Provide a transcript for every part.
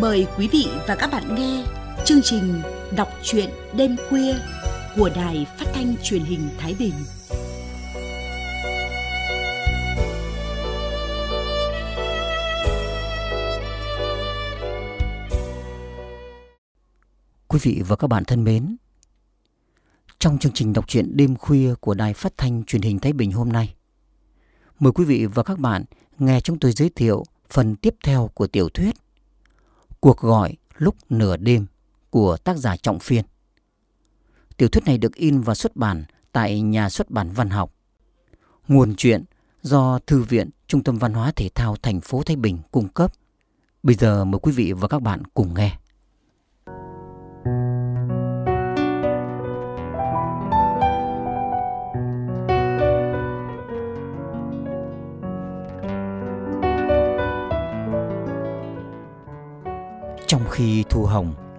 Mời quý vị và các bạn nghe chương trình Đọc truyện đêm khuya của Đài Phát thanh Truyền hình Thái Bình. Quý vị và các bạn thân mến, trong chương trình đọc truyện đêm khuya của Đài Phát thanh Truyền hình Thái Bình hôm nay, mời quý vị và các bạn nghe chúng tôi giới thiệu phần tiếp theo của tiểu thuyết Cuộc gọi lúc nửa đêm của tác giả Trọng Phiên. Tiểu thuyết này được in và xuất bản tại nhà xuất bản văn học. Nguồn truyện do Thư viện Trung tâm Văn hóa Thể thao thành phố Thái Bình cung cấp. Bây giờ mời quý vị và các bạn cùng nghe.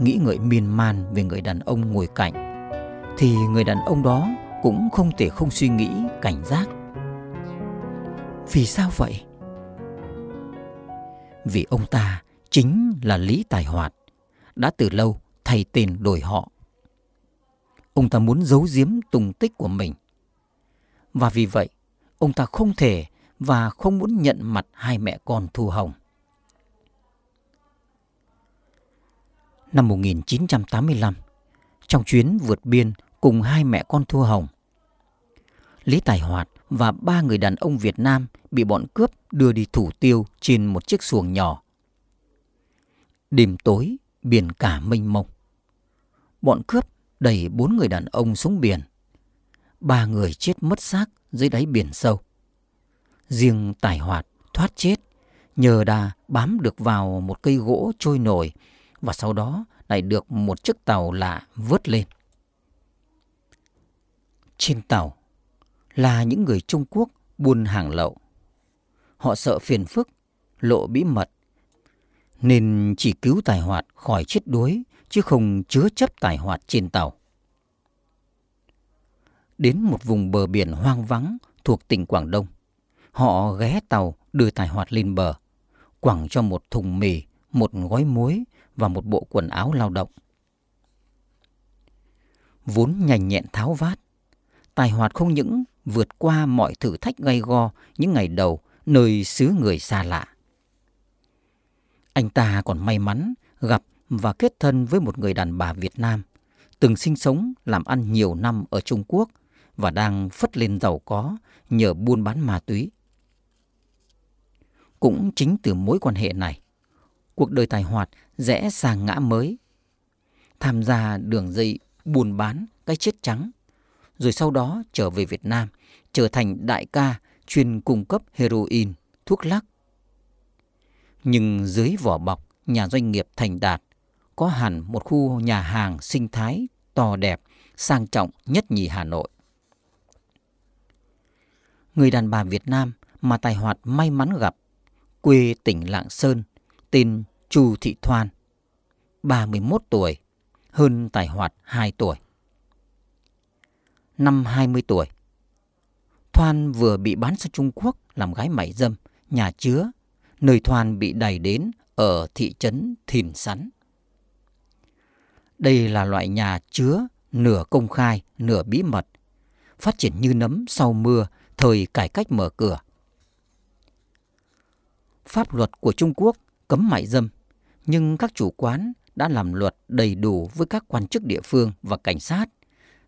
nghĩ ngợi miên man về người đàn ông ngồi cạnh thì người đàn ông đó cũng không thể không suy nghĩ cảnh giác vì sao vậy vì ông ta chính là lý tài hoạt đã từ lâu thay tên đổi họ ông ta muốn giấu giếm tung tích của mình và vì vậy ông ta không thể và không muốn nhận mặt hai mẹ con thu hồng năm 1985 trong chuyến vượt biên cùng hai mẹ con Thu Hồng. Lý Tài Hoạt và ba người đàn ông Việt Nam bị bọn cướp đưa đi thủ tiêu trên một chiếc xuồng nhỏ. Đêm tối, biển cả mênh mông. Bọn cướp đẩy bốn người đàn ông xuống biển. Ba người chết mất xác dưới đáy biển sâu. Riêng Tài Hoạt thoát chết nhờ đà bám được vào một cây gỗ trôi nổi và sau đó lại được một chiếc tàu lạ vớt lên. Trên tàu là những người Trung Quốc buôn hàng lậu. Họ sợ phiền phức, lộ bí mật, nên chỉ cứu tài hoạt khỏi chết đuối chứ không chứa chấp tài hoạt trên tàu. Đến một vùng bờ biển hoang vắng thuộc tỉnh Quảng Đông, họ ghé tàu đưa tài hoạt lên bờ, quẳng cho một thùng mì, một gói muối và một bộ quần áo lao động. Vốn nhanh nhẹn tháo vát, Tài Hoạt không những vượt qua mọi thử thách gay go những ngày đầu nơi xứ người xa lạ. Anh ta còn may mắn gặp và kết thân với một người đàn bà Việt Nam, từng sinh sống làm ăn nhiều năm ở Trung Quốc và đang phất lên giàu có nhờ buôn bán ma túy. Cũng chính từ mối quan hệ này, cuộc đời tài hoạt rẽ sang ngã mới. Tham gia đường dây buôn bán cái chết trắng, rồi sau đó trở về Việt Nam, trở thành đại ca chuyên cung cấp heroin, thuốc lắc. Nhưng dưới vỏ bọc nhà doanh nghiệp thành đạt, có hẳn một khu nhà hàng sinh thái to đẹp, sang trọng nhất nhì Hà Nội. Người đàn bà Việt Nam mà Tài Hoạt may mắn gặp, quê tỉnh Lạng Sơn, tên Chu Thị Thoan, 31 tuổi, hơn Tài Hoạt 2 tuổi. Năm 20 tuổi, Thoan vừa bị bán sang Trung Quốc làm gái mại dâm, nhà chứa, nơi Thoan bị đẩy đến ở thị trấn Thìn Sắn. Đây là loại nhà chứa nửa công khai, nửa bí mật, phát triển như nấm sau mưa thời cải cách mở cửa. Pháp luật của Trung Quốc cấm mại dâm, nhưng các chủ quán đã làm luật đầy đủ với các quan chức địa phương và cảnh sát,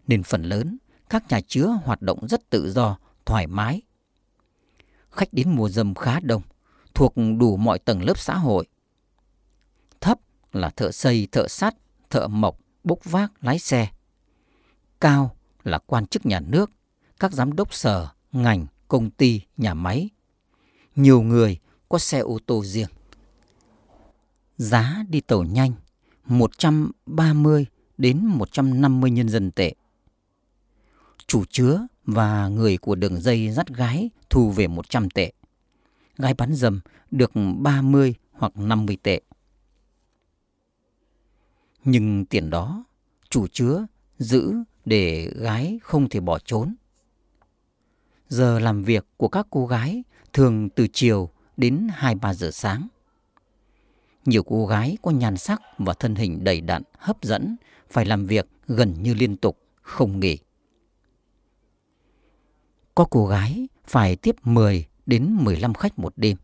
nên phần lớn các nhà chứa hoạt động rất tự do, thoải mái. Khách đến mua dâm khá đông, thuộc đủ mọi tầng lớp xã hội. Thấp là thợ xây, thợ sắt, thợ mộc, bốc vác, lái xe. Cao là quan chức nhà nước, các giám đốc sở, ngành, công ty, nhà máy. Nhiều người có xe ô tô riêng. Giá đi tàu nhanh 130 đến 150 nhân dân tệ. Chủ chứa và người của đường dây dắt gái thu về 100 tệ. Gái bán dầm được 30 hoặc 50 tệ. Nhưng tiền đó chủ chứa giữ để gái không thể bỏ trốn. Giờ làm việc của các cô gái thường từ chiều đến 2-3 giờ sáng. Nhiều cô gái có nhan sắc và thân hình đầy đặn, hấp dẫn, phải làm việc gần như liên tục, không nghỉ. Có cô gái phải tiếp 10 đến 15 khách một đêm.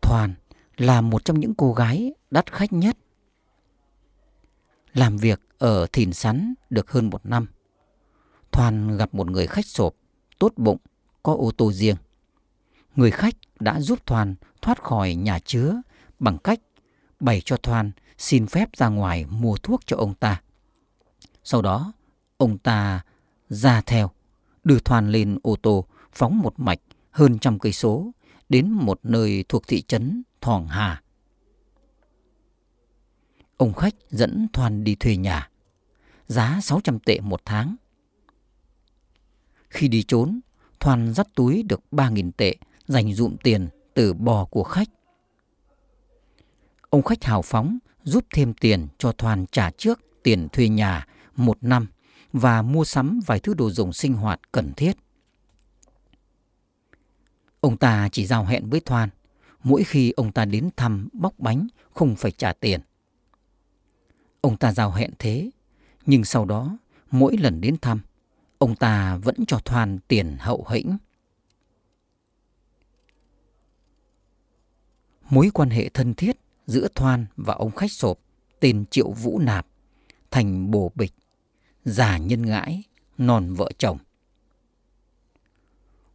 Thoàn là một trong những cô gái đắt khách nhất. Làm việc ở Thìn Sắn được hơn một năm. Thoàn gặp một người khách sộp, tốt bụng, có ô tô riêng. Người khách đã giúp Thoàn thoát khỏi nhà chứa bằng cách bày cho Thoan xin phép ra ngoài mua thuốc cho ông ta. Sau đó, ông ta ra theo, đưa Thoan lên ô tô phóng một mạch hơn trăm cây số đến một nơi thuộc thị trấn Thòng Hà. Ông khách dẫn Thoan đi thuê nhà, giá 600 tệ một tháng. Khi đi trốn, Thoan dắt túi được 3.000 tệ dành dụm tiền từ bò của khách Ông khách hào phóng giúp thêm tiền cho Thoàn trả trước tiền thuê nhà một năm và mua sắm vài thứ đồ dùng sinh hoạt cần thiết. Ông ta chỉ giao hẹn với Thoan mỗi khi ông ta đến thăm bóc bánh không phải trả tiền. Ông ta giao hẹn thế, nhưng sau đó mỗi lần đến thăm, ông ta vẫn cho Thoan tiền hậu hĩnh. Mối quan hệ thân thiết giữa Thoan và ông khách sộp tên Triệu Vũ Nạp thành bồ bịch, già nhân ngãi, non vợ chồng.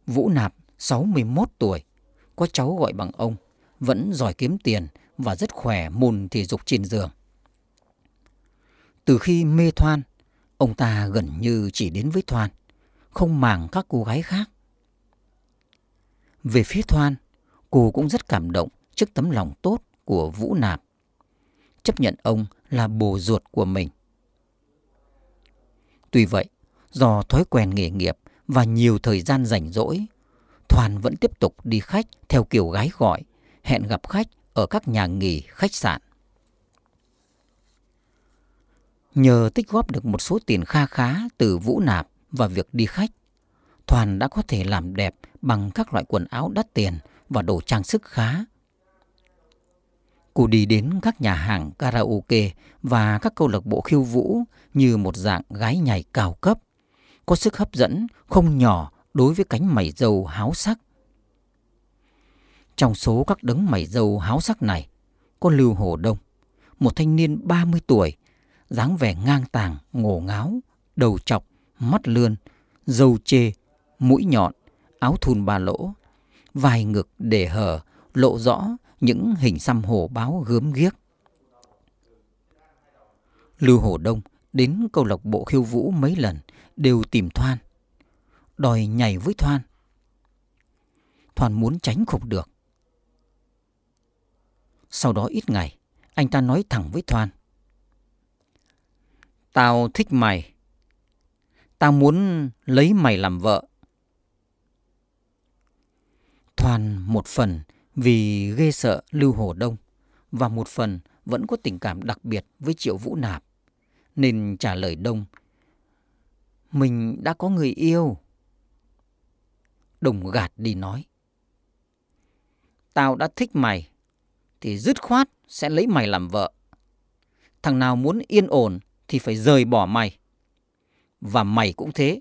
Vũ Nạp 61 tuổi, có cháu gọi bằng ông, vẫn giỏi kiếm tiền và rất khỏe môn thể dục trên giường. Từ khi mê Thoan, ông ta gần như chỉ đến với Thoan, không màng các cô gái khác. Về phía Thoan, cô cũng rất cảm động trước tấm lòng tốt của Vũ Nạp, chấp nhận ông là bồ ruột của mình. Tuy vậy, do thói quen nghề nghiệp và nhiều thời gian rảnh rỗi, Thoàn vẫn tiếp tục đi khách theo kiểu gái gọi, hẹn gặp khách ở các nhà nghỉ, khách sạn. Nhờ tích góp được một số tiền kha khá từ Vũ Nạp và việc đi khách, Thoàn đã có thể làm đẹp bằng các loại quần áo đắt tiền và đồ trang sức khá Cô đi đến các nhà hàng karaoke và các câu lạc bộ khiêu vũ như một dạng gái nhảy cao cấp, có sức hấp dẫn không nhỏ đối với cánh mày dâu háo sắc. Trong số các đấng mày dâu háo sắc này, có Lưu Hồ Đông, một thanh niên 30 tuổi, dáng vẻ ngang tàng, ngổ ngáo, đầu chọc, mắt lươn, dâu chê, mũi nhọn, áo thun ba lỗ, vài ngực để hở, lộ rõ những hình xăm hổ báo gớm ghiếc. Lưu hồ Đông đến câu lạc bộ khiêu vũ mấy lần đều tìm Thoan, đòi nhảy với Thoan. Thoan muốn tránh không được. Sau đó ít ngày, anh ta nói thẳng với Thoan. Tao thích mày. Tao muốn lấy mày làm vợ. Thoan một phần vì ghê sợ Lưu Hồ Đông và một phần vẫn có tình cảm đặc biệt với Triệu Vũ Nạp, nên trả lời Đông. Mình đã có người yêu. Đồng gạt đi nói. Tao đã thích mày, thì dứt khoát sẽ lấy mày làm vợ. Thằng nào muốn yên ổn thì phải rời bỏ mày. Và mày cũng thế.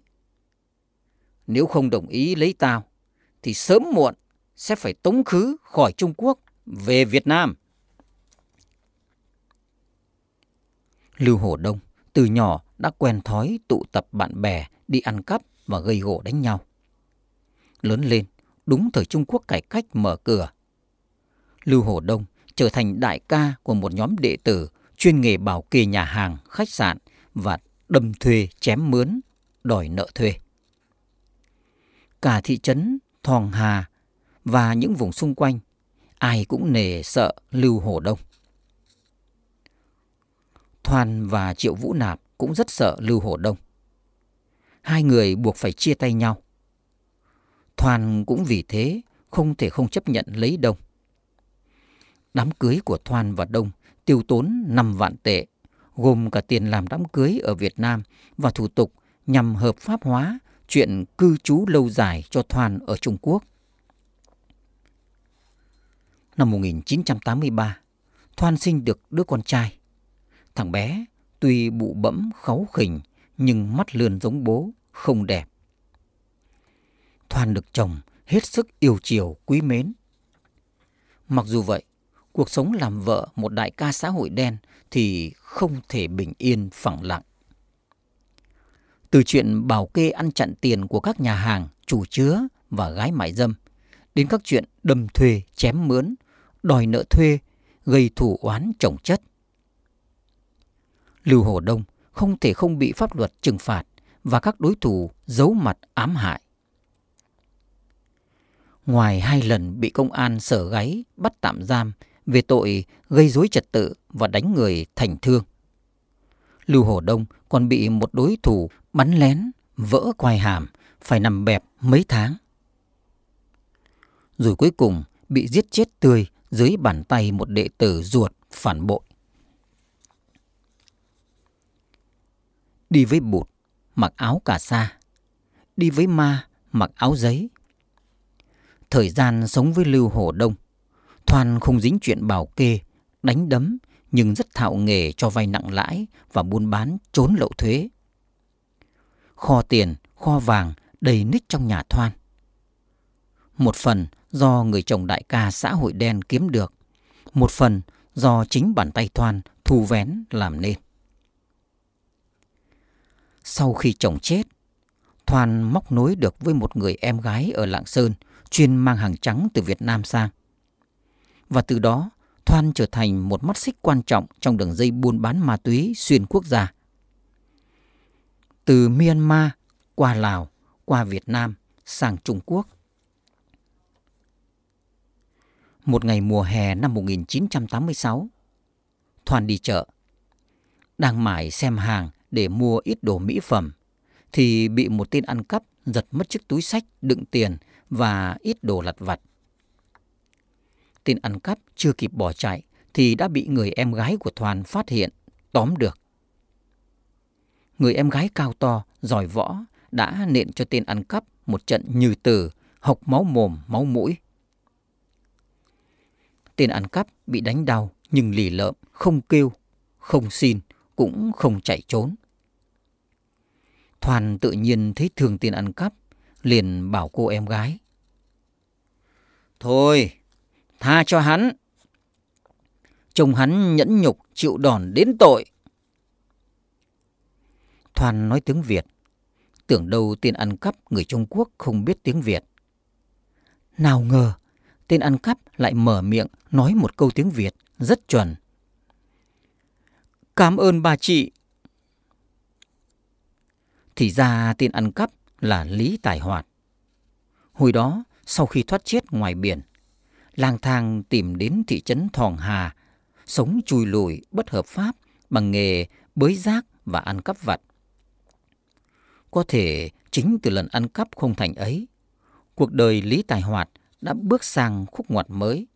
Nếu không đồng ý lấy tao, thì sớm muộn sẽ phải tống khứ khỏi Trung Quốc về Việt Nam. Lưu Hổ Đông từ nhỏ đã quen thói tụ tập bạn bè đi ăn cắp và gây gỗ đánh nhau. Lớn lên, đúng thời Trung Quốc cải cách mở cửa. Lưu Hổ Đông trở thành đại ca của một nhóm đệ tử chuyên nghề bảo kê nhà hàng, khách sạn và đâm thuê chém mướn, đòi nợ thuê. Cả thị trấn Thòng Hà và những vùng xung quanh, ai cũng nề sợ Lưu hồ Đông. Thoan và Triệu Vũ Nạp cũng rất sợ Lưu hồ Đông. Hai người buộc phải chia tay nhau. Thoan cũng vì thế không thể không chấp nhận lấy Đông. Đám cưới của Thoan và Đông tiêu tốn 5 vạn tệ, gồm cả tiền làm đám cưới ở Việt Nam và thủ tục nhằm hợp pháp hóa chuyện cư trú lâu dài cho Thoan ở Trung Quốc. Năm 1983, Thoan sinh được đứa con trai. Thằng bé tuy bụ bẫm kháu khỉnh nhưng mắt lươn giống bố, không đẹp. Thoan được chồng hết sức yêu chiều, quý mến. Mặc dù vậy, cuộc sống làm vợ một đại ca xã hội đen thì không thể bình yên phẳng lặng. Từ chuyện bảo kê ăn chặn tiền của các nhà hàng, chủ chứa và gái mại dâm, đến các chuyện đâm thuê, chém mướn, đòi nợ thuê, gây thủ oán chồng chất. Lưu Hồ Đông không thể không bị pháp luật trừng phạt và các đối thủ giấu mặt ám hại. Ngoài hai lần bị công an sở gáy bắt tạm giam về tội gây dối trật tự và đánh người thành thương, Lưu Hồ Đông còn bị một đối thủ bắn lén, vỡ quai hàm, phải nằm bẹp mấy tháng. Rồi cuối cùng bị giết chết tươi dưới bàn tay một đệ tử ruột phản bội. Đi với bụt, mặc áo cà sa. Đi với ma, mặc áo giấy. Thời gian sống với Lưu Hồ Đông, Thoan không dính chuyện bảo kê, đánh đấm nhưng rất thạo nghề cho vay nặng lãi và buôn bán trốn lậu thuế. Kho tiền, kho vàng đầy nít trong nhà Thoan. Một phần do người chồng đại ca xã hội đen kiếm được, một phần do chính bàn tay Thoan thu vén làm nên. Sau khi chồng chết, Thoan móc nối được với một người em gái ở Lạng Sơn chuyên mang hàng trắng từ Việt Nam sang. Và từ đó, Thoan trở thành một mắt xích quan trọng trong đường dây buôn bán ma túy xuyên quốc gia. Từ Myanmar qua Lào, qua Việt Nam, sang Trung Quốc, Một ngày mùa hè năm 1986, Thoàn đi chợ. Đang mải xem hàng để mua ít đồ mỹ phẩm, thì bị một tên ăn cắp giật mất chiếc túi sách đựng tiền và ít đồ lặt vặt. Tên ăn cắp chưa kịp bỏ chạy thì đã bị người em gái của Thoàn phát hiện, tóm được. Người em gái cao to, giỏi võ đã nện cho tên ăn cắp một trận như từ, hộc máu mồm, máu mũi. Tên ăn cắp bị đánh đau nhưng lì lợm, không kêu, không xin, cũng không chạy trốn. Thoàn tự nhiên thấy thương tên ăn cắp, liền bảo cô em gái. Thôi, tha cho hắn. Chồng hắn nhẫn nhục chịu đòn đến tội. Thoàn nói tiếng Việt. Tưởng đâu tên ăn cắp người Trung Quốc không biết tiếng Việt. Nào ngờ, tên ăn cắp lại mở miệng nói một câu tiếng Việt rất chuẩn. Cảm ơn bà chị. Thì ra tên ăn cắp là Lý Tài Hoạt. Hồi đó, sau khi thoát chết ngoài biển, lang thang tìm đến thị trấn Thòng Hà, sống chui lùi bất hợp pháp bằng nghề bới rác và ăn cắp vặt. Có thể chính từ lần ăn cắp không thành ấy, cuộc đời Lý Tài Hoạt đã bước sang khúc ngoặt mới.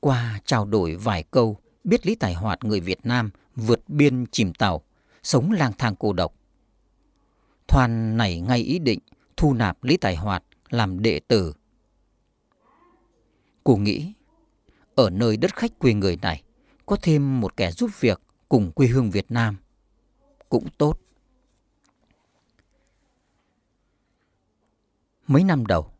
Qua trao đổi vài câu, biết Lý Tài Hoạt người Việt Nam vượt biên chìm tàu, sống lang thang cô độc. Thoàn nảy ngay ý định thu nạp Lý Tài Hoạt làm đệ tử. Cô nghĩ, ở nơi đất khách quê người này, có thêm một kẻ giúp việc cùng quê hương Việt Nam. Cũng tốt. Mấy năm đầu,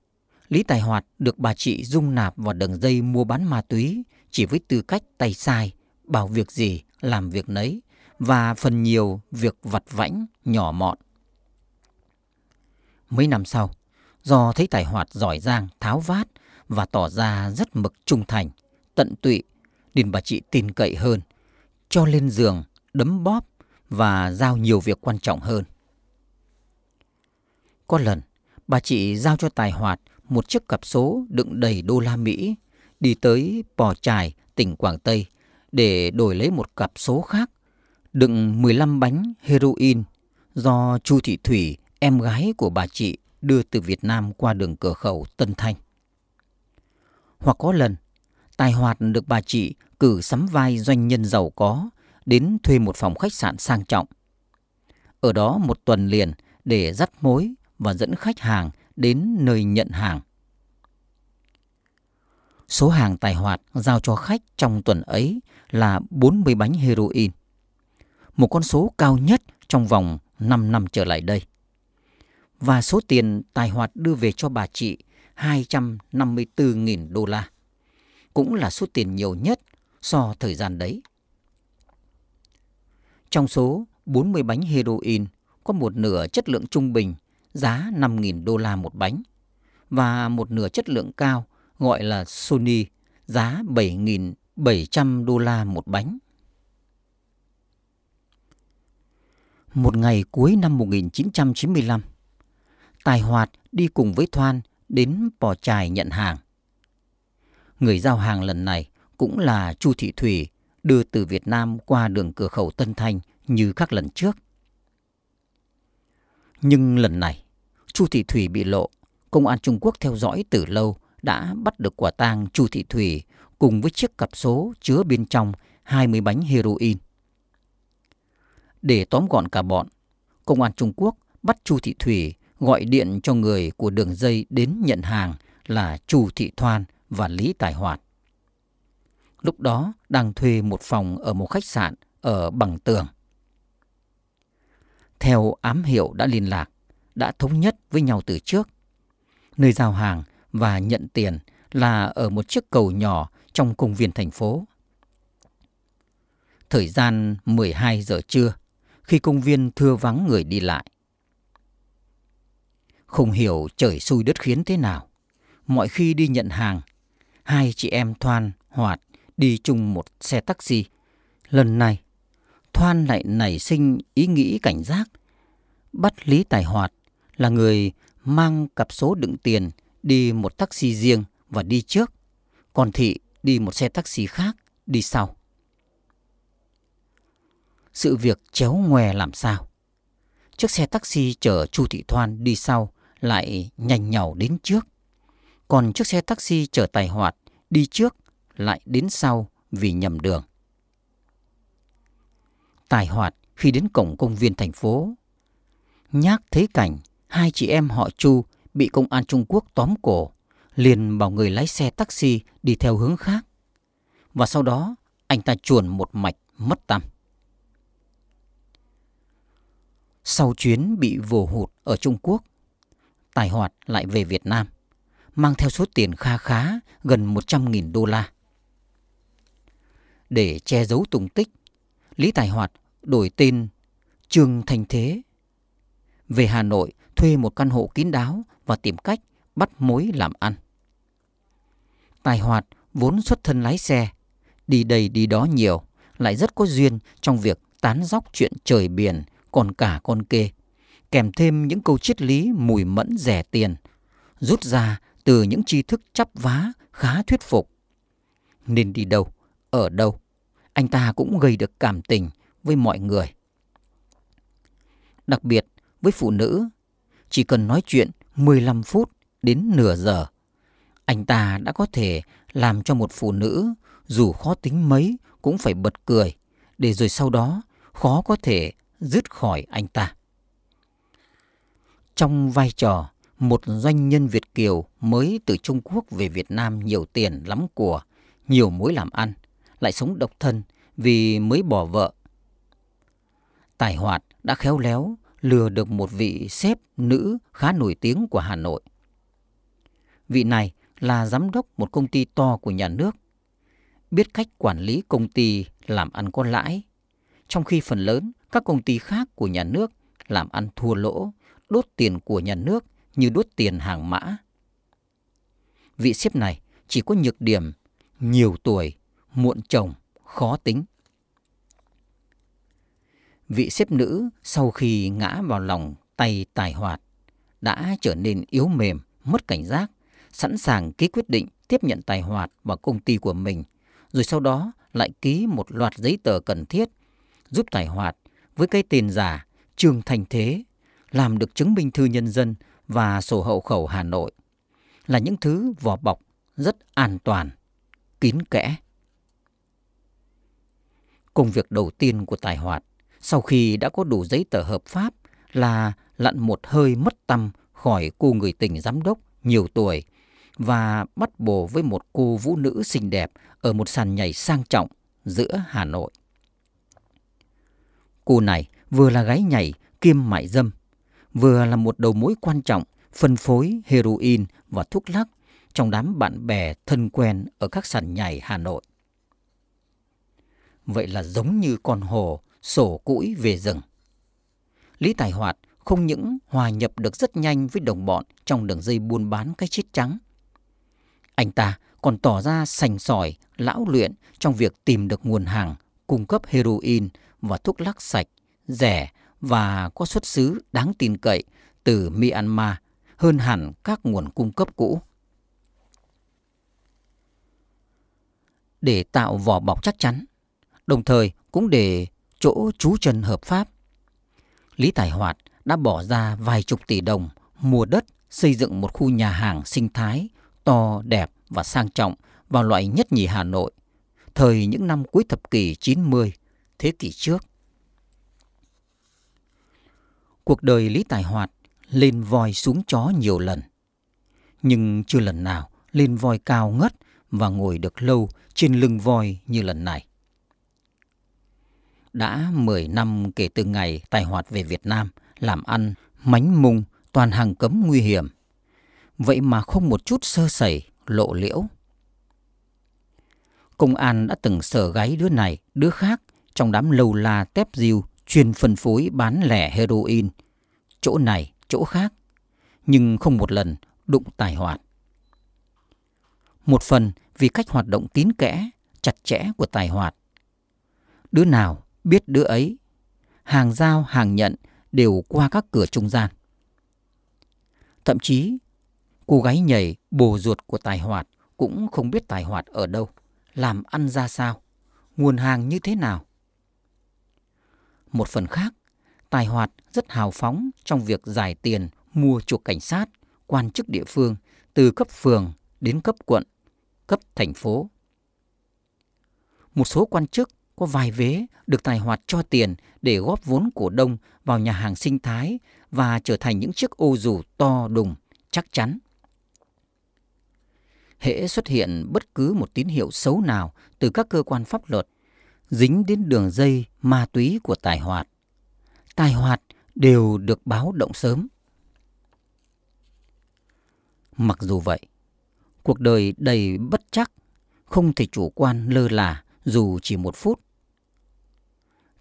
Lý Tài Hoạt được bà chị dung nạp vào đường dây mua bán ma túy chỉ với tư cách tay sai, bảo việc gì làm việc nấy và phần nhiều việc vặt vãnh, nhỏ mọn. Mấy năm sau, do thấy Tài Hoạt giỏi giang, tháo vát và tỏ ra rất mực trung thành, tận tụy, nên bà chị tin cậy hơn, cho lên giường, đấm bóp và giao nhiều việc quan trọng hơn. Có lần, bà chị giao cho Tài Hoạt một chiếc cặp số đựng đầy đô la Mỹ đi tới Pò Trải, tỉnh Quảng Tây để đổi lấy một cặp số khác đựng 15 bánh heroin do Chu Thị Thủy, em gái của bà chị, đưa từ Việt Nam qua đường cửa khẩu Tân Thanh. Hoặc có lần, Tài Hoạt được bà chị cử sắm vai doanh nhân giàu có đến thuê một phòng khách sạn sang trọng. Ở đó một tuần liền để dắt mối và dẫn khách hàng đến nơi nhận hàng. Số hàng tài hoạt giao cho khách trong tuần ấy là 40 bánh heroin, một con số cao nhất trong vòng 5 năm trở lại đây. Và số tiền tài hoạt đưa về cho bà chị 254.000 đô la, cũng là số tiền nhiều nhất so thời gian đấy. Trong số 40 bánh heroin có một nửa chất lượng trung bình giá 5.000 đô la một bánh và một nửa chất lượng cao gọi là Sony giá 7.700 đô la một bánh. Một ngày cuối năm 1995, Tài Hoạt đi cùng với Thoan đến Pò chài nhận hàng. Người giao hàng lần này cũng là Chu Thị Thủy đưa từ Việt Nam qua đường cửa khẩu Tân Thanh như các lần trước. Nhưng lần này, Chu Thị Thủy bị lộ. Công an Trung Quốc theo dõi từ lâu đã bắt được quả tang Chu Thị Thủy cùng với chiếc cặp số chứa bên trong 20 bánh heroin. Để tóm gọn cả bọn, Công an Trung Quốc bắt Chu Thị Thủy gọi điện cho người của đường dây đến nhận hàng là Chu Thị Thoan và Lý Tài Hoạt. Lúc đó đang thuê một phòng ở một khách sạn ở Bằng Tường theo ám hiệu đã liên lạc, đã thống nhất với nhau từ trước. Nơi giao hàng và nhận tiền là ở một chiếc cầu nhỏ trong công viên thành phố. Thời gian 12 giờ trưa, khi công viên thưa vắng người đi lại. Không hiểu trời xui đất khiến thế nào. Mọi khi đi nhận hàng, hai chị em Thoan, Hoạt đi chung một xe taxi. Lần này Thoan lại nảy sinh ý nghĩ cảnh giác. Bắt Lý Tài Hoạt là người mang cặp số đựng tiền đi một taxi riêng và đi trước, còn Thị đi một xe taxi khác đi sau. Sự việc chéo ngoe làm sao? Chiếc xe taxi chở Chu Thị Thoan đi sau lại nhanh nhào đến trước. Còn chiếc xe taxi chở Tài Hoạt đi trước lại đến sau vì nhầm đường tài hoạt khi đến cổng công viên thành phố. Nhác thấy cảnh hai chị em họ Chu bị công an Trung Quốc tóm cổ, liền bảo người lái xe taxi đi theo hướng khác. Và sau đó anh ta chuồn một mạch mất tăm. Sau chuyến bị vồ hụt ở Trung Quốc, Tài Hoạt lại về Việt Nam, mang theo số tiền kha khá gần 100.000 đô la. Để che giấu tung tích, Lý Tài Hoạt đổi tên Trương Thành Thế. Về Hà Nội thuê một căn hộ kín đáo và tìm cách bắt mối làm ăn. Tài Hoạt vốn xuất thân lái xe, đi đây đi đó nhiều, lại rất có duyên trong việc tán dóc chuyện trời biển còn cả con kê, kèm thêm những câu triết lý mùi mẫn rẻ tiền, rút ra từ những tri thức chắp vá khá thuyết phục. Nên đi đâu, ở đâu anh ta cũng gây được cảm tình với mọi người. Đặc biệt với phụ nữ, chỉ cần nói chuyện 15 phút đến nửa giờ, anh ta đã có thể làm cho một phụ nữ dù khó tính mấy cũng phải bật cười, để rồi sau đó khó có thể dứt khỏi anh ta. Trong vai trò một doanh nhân Việt Kiều mới từ Trung Quốc về Việt Nam nhiều tiền lắm của, nhiều mối làm ăn – lại sống độc thân vì mới bỏ vợ. Tài Hoạt đã khéo léo lừa được một vị sếp nữ khá nổi tiếng của Hà Nội. Vị này là giám đốc một công ty to của nhà nước, biết cách quản lý công ty làm ăn có lãi, trong khi phần lớn các công ty khác của nhà nước làm ăn thua lỗ, đốt tiền của nhà nước như đốt tiền hàng mã. Vị sếp này chỉ có nhược điểm nhiều tuổi muộn chồng, khó tính. Vị xếp nữ sau khi ngã vào lòng tay tài hoạt đã trở nên yếu mềm, mất cảnh giác, sẵn sàng ký quyết định tiếp nhận tài hoạt vào công ty của mình, rồi sau đó lại ký một loạt giấy tờ cần thiết giúp tài hoạt với cái tên giả Trương Thành Thế làm được chứng minh thư nhân dân và sổ hộ khẩu Hà Nội là những thứ vỏ bọc rất an toàn, kín kẽ. Công việc đầu tiên của Tài Hoạt sau khi đã có đủ giấy tờ hợp pháp là lặn một hơi mất tâm khỏi cô người tình giám đốc nhiều tuổi và bắt bồ với một cô vũ nữ xinh đẹp ở một sàn nhảy sang trọng giữa Hà Nội. Cô này vừa là gái nhảy kiêm mại dâm, vừa là một đầu mối quan trọng phân phối heroin và thuốc lắc trong đám bạn bè thân quen ở các sàn nhảy Hà Nội vậy là giống như con hồ sổ cũi về rừng. Lý Tài Hoạt không những hòa nhập được rất nhanh với đồng bọn trong đường dây buôn bán cái chết trắng. Anh ta còn tỏ ra sành sỏi, lão luyện trong việc tìm được nguồn hàng, cung cấp heroin và thuốc lắc sạch, rẻ và có xuất xứ đáng tin cậy từ Myanmar hơn hẳn các nguồn cung cấp cũ. Để tạo vỏ bọc chắc chắn, đồng thời cũng để chỗ trú chân hợp pháp. Lý Tài Hoạt đã bỏ ra vài chục tỷ đồng mua đất xây dựng một khu nhà hàng sinh thái to, đẹp và sang trọng vào loại nhất nhì Hà Nội, thời những năm cuối thập kỷ 90, thế kỷ trước. Cuộc đời Lý Tài Hoạt lên voi xuống chó nhiều lần, nhưng chưa lần nào lên voi cao ngất và ngồi được lâu trên lưng voi như lần này đã 10 năm kể từ ngày tài hoạt về Việt Nam, làm ăn, mánh mung, toàn hàng cấm nguy hiểm. Vậy mà không một chút sơ sẩy, lộ liễu. Công an đã từng sở gáy đứa này, đứa khác trong đám lâu la tép diêu chuyên phân phối bán lẻ heroin. Chỗ này, chỗ khác. Nhưng không một lần đụng tài hoạt. Một phần vì cách hoạt động tín kẽ, chặt chẽ của tài hoạt. Đứa nào biết đứa ấy, hàng giao, hàng nhận đều qua các cửa trung gian. Thậm chí, cô gái nhảy bồ ruột của Tài Hoạt cũng không biết Tài Hoạt ở đâu, làm ăn ra sao, nguồn hàng như thế nào. Một phần khác, Tài Hoạt rất hào phóng trong việc giải tiền mua chuộc cảnh sát, quan chức địa phương từ cấp phường đến cấp quận, cấp thành phố. Một số quan chức có vài vế được tài hoạt cho tiền để góp vốn cổ đông vào nhà hàng sinh thái và trở thành những chiếc ô dù to đùng, chắc chắn. Hễ xuất hiện bất cứ một tín hiệu xấu nào từ các cơ quan pháp luật dính đến đường dây ma túy của tài hoạt, tài hoạt đều được báo động sớm. Mặc dù vậy, cuộc đời đầy bất chắc, không thể chủ quan lơ là dù chỉ một phút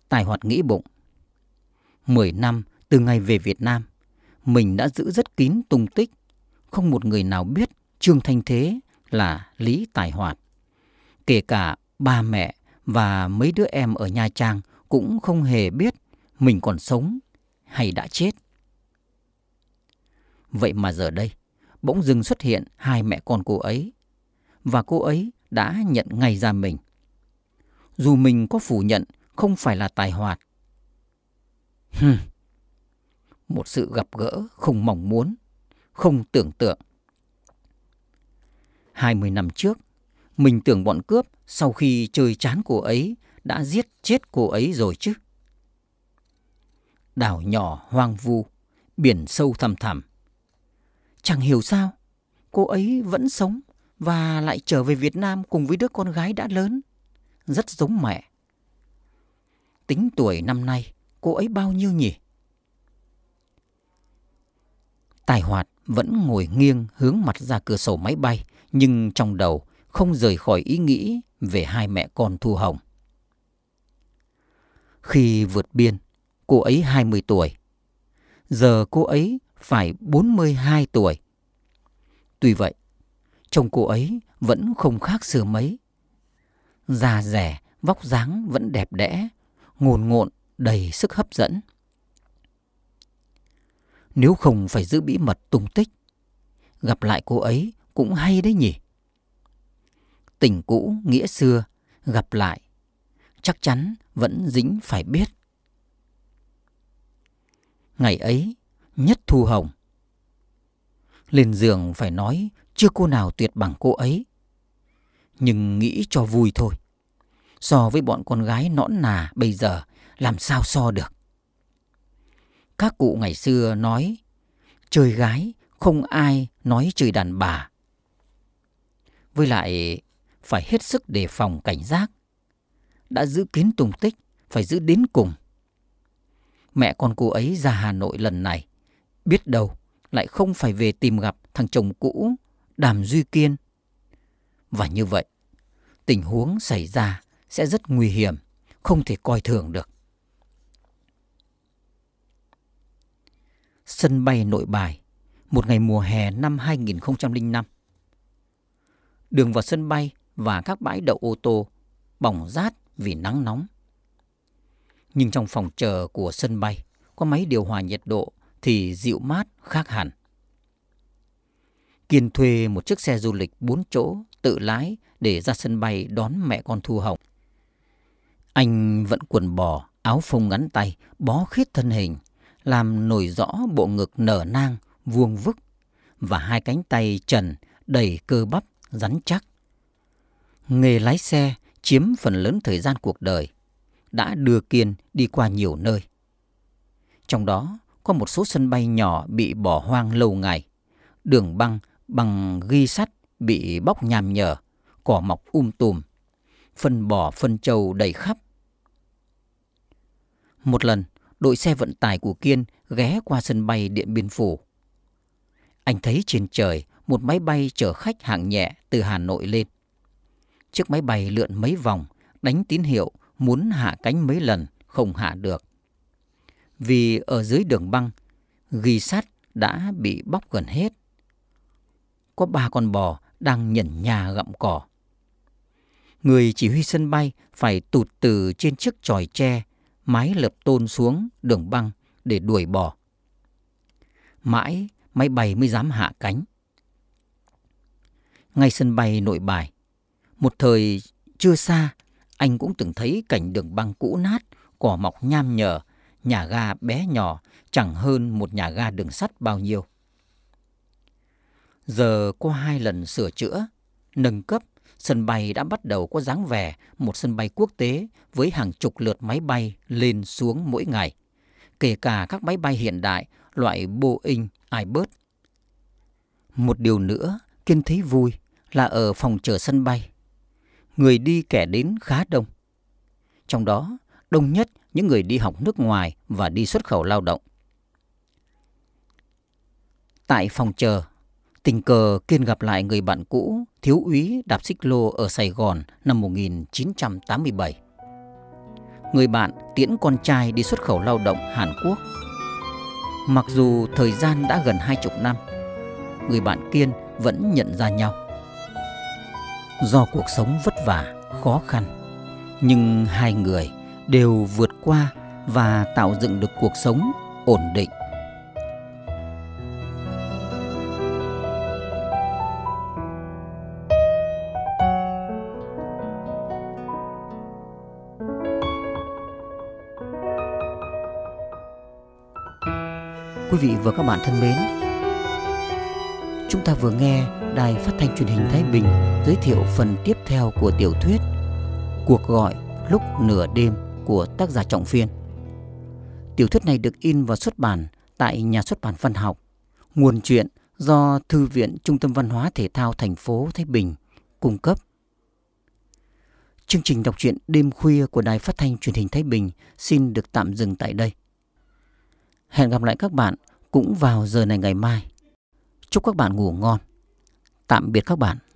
Tài hoạt nghĩ bụng. Mười năm từ ngày về Việt Nam, mình đã giữ rất kín tung tích. Không một người nào biết Trương Thanh Thế là Lý Tài Hoạt. Kể cả ba mẹ và mấy đứa em ở Nha Trang cũng không hề biết mình còn sống hay đã chết. Vậy mà giờ đây, bỗng dưng xuất hiện hai mẹ con cô ấy. Và cô ấy đã nhận ngay ra mình. Dù mình có phủ nhận không phải là tài hoạt. Hừm. Một sự gặp gỡ không mong muốn, không tưởng tượng. 20 năm trước, mình tưởng bọn cướp sau khi chơi chán cô ấy đã giết chết cô ấy rồi chứ. Đảo nhỏ hoang vu, biển sâu thăm thẳm. Chẳng hiểu sao, cô ấy vẫn sống và lại trở về Việt Nam cùng với đứa con gái đã lớn. Rất giống mẹ. Tính tuổi năm nay, cô ấy bao nhiêu nhỉ? Tài hoạt vẫn ngồi nghiêng hướng mặt ra cửa sổ máy bay, nhưng trong đầu không rời khỏi ý nghĩ về hai mẹ con Thu Hồng. Khi vượt biên, cô ấy 20 tuổi. Giờ cô ấy phải 42 tuổi. Tuy vậy, trông cô ấy vẫn không khác xưa mấy. Già rẻ, vóc dáng vẫn đẹp đẽ, ngồn ngộn, đầy sức hấp dẫn. Nếu không phải giữ bí mật tung tích, gặp lại cô ấy cũng hay đấy nhỉ. Tình cũ, nghĩa xưa, gặp lại, chắc chắn vẫn dính phải biết. Ngày ấy, nhất thu hồng. Lên giường phải nói chưa cô nào tuyệt bằng cô ấy. Nhưng nghĩ cho vui thôi so với bọn con gái nõn nà bây giờ làm sao so được. Các cụ ngày xưa nói, chơi gái không ai nói chơi đàn bà. Với lại, phải hết sức đề phòng cảnh giác. Đã giữ kín tùng tích, phải giữ đến cùng. Mẹ con cô ấy ra Hà Nội lần này, biết đâu lại không phải về tìm gặp thằng chồng cũ, Đàm Duy Kiên. Và như vậy, tình huống xảy ra sẽ rất nguy hiểm, không thể coi thường được. Sân bay Nội Bài, một ngày mùa hè năm 2005. Đường vào sân bay và các bãi đậu ô tô bỏng rát vì nắng nóng. Nhưng trong phòng chờ của sân bay có máy điều hòa nhiệt độ thì dịu mát khác hẳn. Kiên thuê một chiếc xe du lịch 4 chỗ tự lái để ra sân bay đón mẹ con Thu Hồng. Anh vẫn quần bò, áo phông ngắn tay, bó khít thân hình, làm nổi rõ bộ ngực nở nang, vuông vức và hai cánh tay trần đầy cơ bắp, rắn chắc. Nghề lái xe chiếm phần lớn thời gian cuộc đời, đã đưa Kiên đi qua nhiều nơi. Trong đó có một số sân bay nhỏ bị bỏ hoang lâu ngày, đường băng bằng ghi sắt bị bóc nhàm nhở, cỏ mọc um tùm, phân bò phân trâu đầy khắp một lần, đội xe vận tải của Kiên ghé qua sân bay Điện Biên Phủ. Anh thấy trên trời một máy bay chở khách hạng nhẹ từ Hà Nội lên. Chiếc máy bay lượn mấy vòng, đánh tín hiệu muốn hạ cánh mấy lần không hạ được. Vì ở dưới đường băng, ghi sắt đã bị bóc gần hết. Có ba con bò đang nhẩn nhà gặm cỏ. Người chỉ huy sân bay phải tụt từ trên chiếc tròi tre mái lập tôn xuống đường băng để đuổi bò. Mãi máy bay mới dám hạ cánh. Ngay sân bay nội bài, một thời chưa xa, anh cũng từng thấy cảnh đường băng cũ nát, cỏ mọc nham nhở, nhà ga bé nhỏ chẳng hơn một nhà ga đường sắt bao nhiêu. Giờ qua hai lần sửa chữa, nâng cấp sân bay đã bắt đầu có dáng vẻ một sân bay quốc tế với hàng chục lượt máy bay lên xuống mỗi ngày, kể cả các máy bay hiện đại loại Boeing, Airbus. Một điều nữa Kiên thấy vui là ở phòng chờ sân bay, người đi kẻ đến khá đông. Trong đó, đông nhất những người đi học nước ngoài và đi xuất khẩu lao động. Tại phòng chờ, Tình cờ Kiên gặp lại người bạn cũ, thiếu úy Đạp Xích Lô ở Sài Gòn năm 1987. Người bạn tiễn con trai đi xuất khẩu lao động Hàn Quốc. Mặc dù thời gian đã gần hai chục năm, người bạn Kiên vẫn nhận ra nhau. Do cuộc sống vất vả, khó khăn, nhưng hai người đều vượt qua và tạo dựng được cuộc sống ổn định Quý vị và các bạn thân mến Chúng ta vừa nghe Đài Phát thanh truyền hình Thái Bình giới thiệu phần tiếp theo của tiểu thuyết Cuộc gọi lúc nửa đêm của tác giả Trọng Phiên Tiểu thuyết này được in và xuất bản tại nhà xuất bản văn học Nguồn truyện do Thư viện Trung tâm Văn hóa Thể thao thành phố Thái Bình cung cấp Chương trình đọc truyện đêm khuya của Đài Phát thanh Truyền hình Thái Bình xin được tạm dừng tại đây. Hẹn gặp lại các bạn cũng vào giờ này ngày mai. Chúc các bạn ngủ ngon. Tạm biệt các bạn.